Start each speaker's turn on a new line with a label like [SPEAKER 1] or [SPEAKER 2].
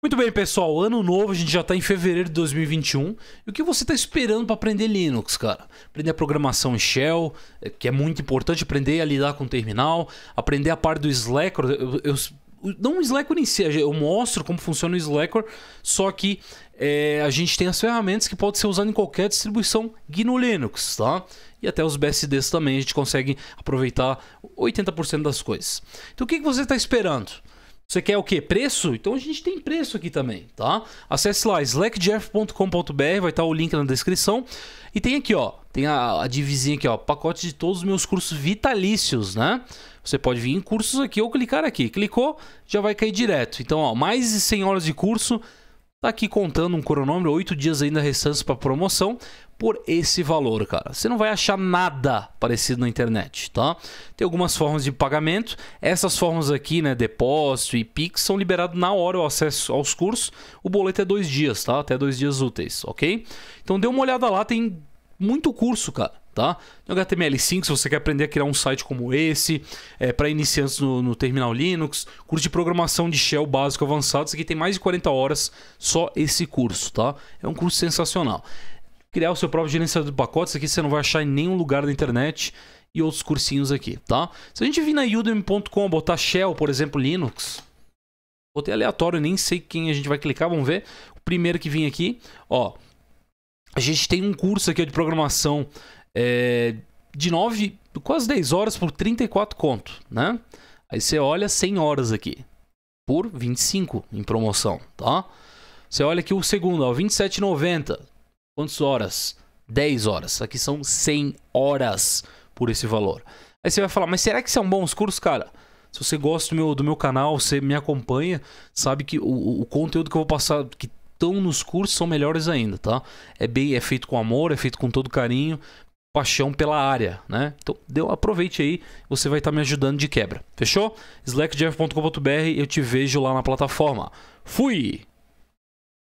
[SPEAKER 1] Muito bem, pessoal. Ano novo, a gente já está em fevereiro de 2021. E o que você está esperando para aprender Linux, cara? Aprender a programação em Shell, eh, que é muito importante. Aprender a lidar com o terminal. Aprender a parte do Slacker. Eu, eu, não o Slacker em si, eu mostro como funciona o Slacker, só que é, a gente tem as ferramentas que pode ser usada em qualquer distribuição GNU Linux, tá? E até os BSDs também, a gente consegue aproveitar 80% das coisas. Então o que, que você está esperando? Você quer o quê? Preço? Então a gente tem preço aqui também, tá? Acesse lá slackjeff.com.br, vai estar o link na descrição. E tem aqui, ó, tem a, a divisinha aqui, ó, pacote de todos os meus cursos vitalícios, né? Você pode vir em cursos aqui ou clicar aqui. Clicou, já vai cair direto. Então, ó, mais de 100 horas de curso, Tá aqui contando um cronômetro, oito dias ainda restantes para promoção, por esse valor, cara. Você não vai achar nada parecido na internet, tá? Tem algumas formas de pagamento. Essas formas aqui, né, depósito e Pix, são liberados na hora o acesso aos cursos. O boleto é dois dias, tá? Até dois dias úteis, ok? Então dê uma olhada lá, tem muito curso, cara. Tá? No HTML5, se você quer aprender a criar um site como esse, é, para iniciantes no, no, terminal Linux, curso de programação de shell básico avançado, isso aqui tem mais de 40 horas só esse curso, tá? É um curso sensacional. Criar o seu próprio gerenciador de pacotes, aqui você não vai achar em nenhum lugar da internet e outros cursinhos aqui, tá? Se a gente vir na udemy.com, botar shell, por exemplo, Linux, botei aleatório, nem sei quem a gente vai clicar, vamos ver. O primeiro que vem aqui, ó, a gente tem um curso aqui de programação é, de 9, quase 10 horas por 34 conto, né? Aí você olha 100 horas aqui, por 25 em promoção, tá? Você olha aqui o segundo, ó, 27,90. Quantas horas? 10 horas. Aqui são 100 horas por esse valor. Aí você vai falar, mas será que são é bons cursos, cara? Se você gosta do meu, do meu canal, você me acompanha, sabe que o, o conteúdo que eu vou passar, que estão nos cursos, são melhores ainda, tá? É bem, é feito com amor, é feito com todo carinho, paixão pela área, né? Então, deu, aproveite aí, você vai estar tá me ajudando de quebra. Fechou? slackjeff.com.br, eu te vejo lá na plataforma. Fui!